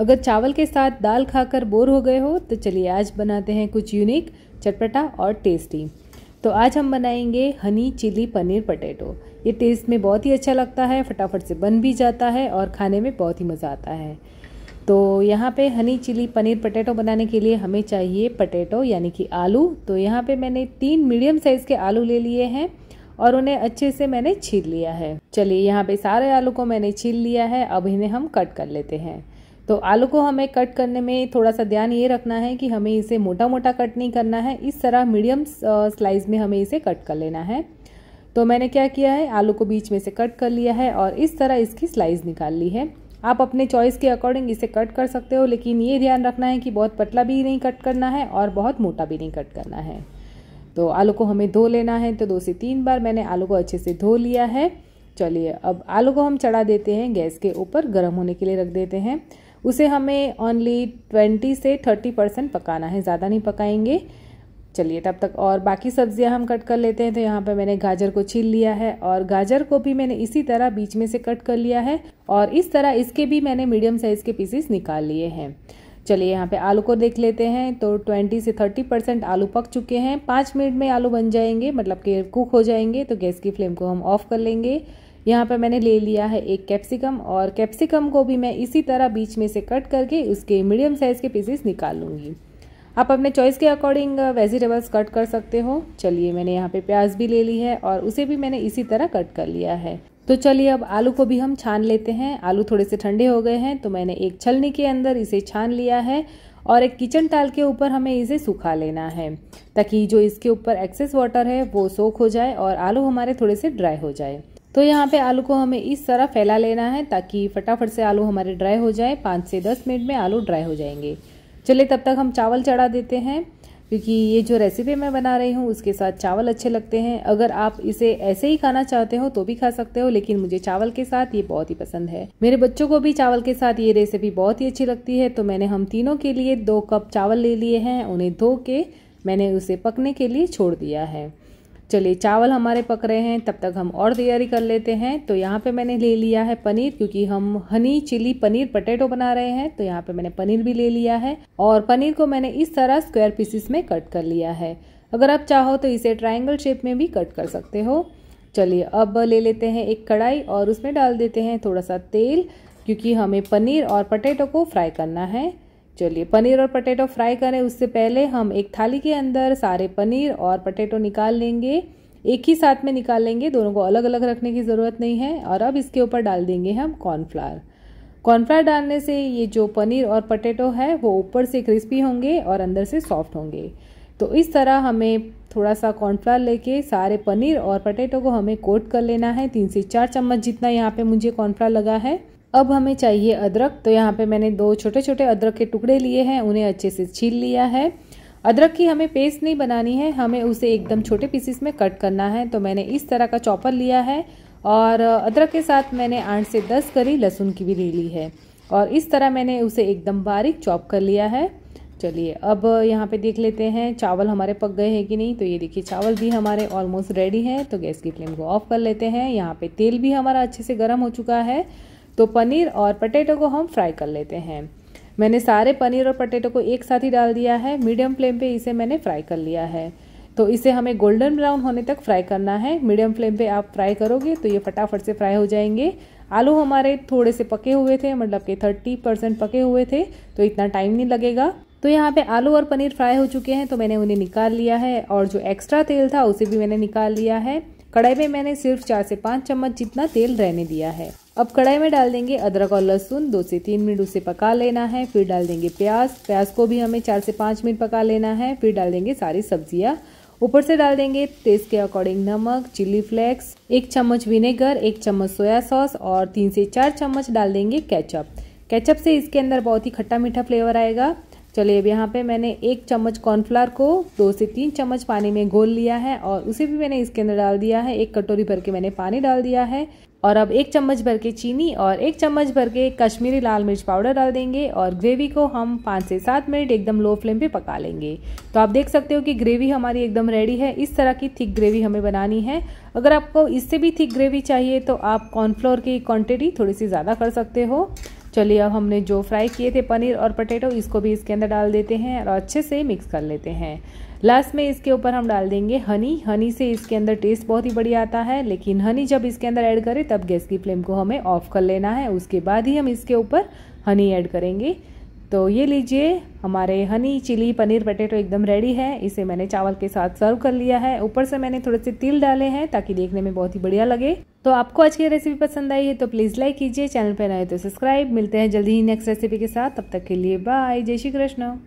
अगर चावल के साथ दाल खाकर बोर हो गए हो तो चलिए आज बनाते हैं कुछ यूनिक चटपटा और टेस्टी तो आज हम बनाएंगे हनी चिली पनीर पटेटो ये टेस्ट में बहुत ही अच्छा लगता है फटाफट से बन भी जाता है और खाने में बहुत ही मज़ा आता है तो यहाँ पे हनी चिली पनीर पटेटो बनाने के लिए हमें चाहिए पटेटो यानी कि आलू तो यहाँ पे मैंने तीन मीडियम साइज़ के आलू ले लिए हैं और उन्हें अच्छे से मैंने छील लिया है चलिए यहाँ पे सारे आलू को मैंने छील लिया है अब इन्हें हम कट कर लेते हैं तो आलू को हमें कट करने में थोड़ा सा ध्यान ये रखना है कि हमें इसे मोटा मोटा कट नहीं करना है इस तरह मीडियम स्लाइस में हमें इसे कट कर लेना है तो मैंने क्या किया है आलू को बीच में से कट कर लिया है और इस तरह इसकी स्लाइस निकाल ली है आप अपने चॉइस के अकॉर्डिंग इसे कट कर सकते हो लेकिन ये ध्यान रखना है कि बहुत पतला भी नहीं कट करना है और बहुत मोटा भी नहीं कट करना है तो आलू को हमें धो लेना है तो दो से तीन बार मैंने आलू को अच्छे से धो लिया है चलिए अब आलू को हम चढ़ा देते हैं गैस के ऊपर गर्म होने के लिए रख देते हैं उसे हमें ओनली ट्वेंटी से थर्टी परसेंट पकाना है ज़्यादा नहीं पकाएंगे चलिए तब तक और बाकी सब्जियां हम कट कर लेते हैं तो यहाँ पर मैंने गाजर को छील लिया है और गाजर को भी मैंने इसी तरह बीच में से कट कर लिया है और इस तरह इसके भी मैंने मीडियम साइज़ के पीसेस निकाल लिए हैं चलिए यहाँ पे आलू को देख लेते हैं तो 20 से 30 परसेंट आलू पक चुके हैं पाँच मिनट में आलू बन जाएंगे मतलब कि कुक हो जाएंगे तो गैस की फ्लेम को हम ऑफ कर लेंगे यहाँ पर मैंने ले लिया है एक कैप्सिकम और कैप्सिकम को भी मैं इसी तरह बीच में से कट करके उसके मीडियम साइज़ के पीसेस निकाल लूँगी आप अपने चॉइस के अकॉर्डिंग वेजिटेबल्स कट कर सकते हो चलिए मैंने यहाँ पे प्याज भी ले ली है और उसे भी मैंने इसी तरह कट कर लिया है तो चलिए अब आलू को भी हम छान लेते हैं आलू थोड़े से ठंडे हो गए हैं तो मैंने एक छलनी के अंदर इसे छान लिया है और एक किचन टाल के ऊपर हमें इसे सुखा लेना है ताकि जो इसके ऊपर एक्सेस वाटर है वो सोख हो जाए और आलू हमारे थोड़े से ड्राई हो जाए तो यहाँ पे आलू को हमें इस तरह फैला लेना है ताकि फटाफट से आलू हमारे ड्राई हो जाए पाँच से दस मिनट में आलू ड्राई हो जाएंगे चलिए तब तक हम चावल चढ़ा देते हैं क्योंकि ये जो रेसिपी मैं बना रही हूँ उसके साथ चावल अच्छे लगते हैं अगर आप इसे ऐसे ही खाना चाहते हो तो भी खा सकते हो लेकिन मुझे चावल के साथ ये बहुत ही पसंद है मेरे बच्चों को भी चावल के साथ ये रेसिपी बहुत ही अच्छी लगती है तो मैंने हम तीनों के लिए दो कप चावल ले लिए हैं उन्हें धो के मैंने उसे पकने के लिए छोड़ दिया है चलिए चावल हमारे पक रहे हैं तब तक हम और तैयारी कर लेते हैं तो यहाँ पे मैंने ले लिया है पनीर क्योंकि हम हनी चिली पनीर पटेटो बना रहे हैं तो यहाँ पे मैंने पनीर भी ले लिया है और पनीर को मैंने इस तरह स्क्वायर पीसीस में कट कर लिया है अगर आप चाहो तो इसे ट्राइंगल शेप में भी कट कर सकते हो चलिए अब ले लेते हैं एक कढ़ाई और उसमें डाल देते हैं थोड़ा सा तेल क्योंकि हमें पनीर और पटेटो को फ्राई करना है चलिए पनीर और पटेटो फ्राई करें उससे पहले हम एक थाली के अंदर सारे पनीर और पटेटो निकाल लेंगे एक ही साथ में निकाल लेंगे दोनों को अलग अलग रखने की ज़रूरत नहीं है और अब इसके ऊपर डाल देंगे हम कॉर्नफ्लावर कॉर्नफ्लावर डालने से ये जो पनीर और पटेटो है वो ऊपर से क्रिस्पी होंगे और अंदर से सॉफ्ट होंगे तो इस तरह हमें थोड़ा सा कॉर्नफ्लावर लेके सारे पनीर और पटेटो को हमें कोट कर लेना है तीन से चार चम्मच जितना यहाँ पे मुझे कॉर्नफ्लावर लगा है अब हमें चाहिए अदरक तो यहाँ पे मैंने दो छोटे छोटे अदरक के टुकड़े लिए हैं उन्हें अच्छे से छील लिया है अदरक की हमें पेस्ट नहीं बनानी है हमें उसे एकदम छोटे पीसेस में कट करना है तो मैंने इस तरह का चॉपर लिया है और अदरक के साथ मैंने आठ से दस करी लहसुन की भी ले ली है और इस तरह मैंने उसे एकदम बारीक चॉप कर लिया है चलिए अब यहाँ पे देख लेते हैं चावल हमारे पक गए हैं कि नहीं तो ये देखिए चावल भी हमारे ऑलमोस्ट रेडी है तो गैस की फ्लेम को ऑफ कर लेते हैं यहाँ पे तेल भी हमारा अच्छे से गर्म हो चुका है तो पनीर और पटेटो को हम फ्राई कर लेते हैं मैंने सारे पनीर और पटेटो को एक साथ ही डाल दिया है मीडियम फ्लेम पे इसे मैंने फ्राई कर लिया है तो इसे हमें गोल्डन ब्राउन होने तक फ्राई करना है मीडियम फ्लेम पे आप फ्राई करोगे तो ये फटाफट से फ्राई हो जाएंगे आलू हमारे थोड़े से पके हुए थे मतलब कि थर्टी परसेंट पके हुए थे तो इतना टाइम नहीं लगेगा तो यहाँ पे आलू और पनीर फ्राई हो चुके हैं तो मैंने उन्हें निकाल लिया है और जो एक्स्ट्रा तेल था उसे भी मैंने निकाल लिया है कढ़ाई में मैंने सिर्फ चार से पाँच चम्मच जितना तेल रहने दिया है अब कढ़ाई में डाल देंगे अदरक और लहसुन दो से तीन मिनट उसे पका लेना है फिर डाल देंगे प्याज प्याज को भी हमें चार से पाँच मिनट पका लेना है फिर डाल देंगे सारी सब्जियाँ ऊपर से डाल देंगे टेस्ट के अकॉर्डिंग नमक चिली फ्लेक्स एक चम्मच विनेगर एक चम्मच सोया सॉस और तीन से चार चम्मच डाल देंगे केचप केचप से इसके अंदर बहुत ही खट्टा मीठा फ्लेवर आएगा चलिए अब यहाँ पे मैंने एक चम्मच कॉर्नफ्लावर को दो से तीन चम्मच पानी में घोल लिया है और उसे भी मैंने इसके अंदर डाल दिया है एक कटोरी भर के मैंने पानी डाल दिया है और अब एक चम्मच भर के चीनी और एक चम्मच भर के कश्मीरी लाल मिर्च पाउडर डाल देंगे और ग्रेवी को हम पाँच से सात मिनट एकदम लो फ्लेम पे पका लेंगे तो आप देख सकते हो कि ग्रेवी हमारी एकदम रेडी है इस तरह की थिक ग्रेवी हमें बनानी है अगर आपको इससे भी थिक ग्रेवी चाहिए तो आप कॉर्नफ्लोर की क्वान्टिटी थोड़ी सी ज़्यादा कर सकते हो चलिए अब हमने जो फ्राई किए थे पनीर और पटेटो इसको भी इसके अंदर डाल देते हैं और अच्छे से मिक्स कर लेते हैं लास्ट में इसके ऊपर हम डाल देंगे हनी हनी से इसके अंदर टेस्ट बहुत ही बढ़िया आता है लेकिन हनी जब इसके अंदर ऐड करें तब गैस की फ्लेम को हमें ऑफ़ कर लेना है उसके बाद ही हम इसके ऊपर हनी ऐड करेंगे तो ये लीजिए हमारे हनी चिली पनीर पटेटो एकदम रेडी है इसे मैंने चावल के साथ सर्व कर लिया है ऊपर से मैंने थोड़े से तिल डाले हैं ताकि देखने में बहुत ही बढ़िया लगे तो आपको आज की रेसिपी पसंद आई है तो प्लीज़ लाइक कीजिए चैनल पर नए तो सब्सक्राइब मिलते हैं जल्दी ही नेक्स्ट रेसिपी के साथ तब तक के लिए बाय जय श्री कृष्ण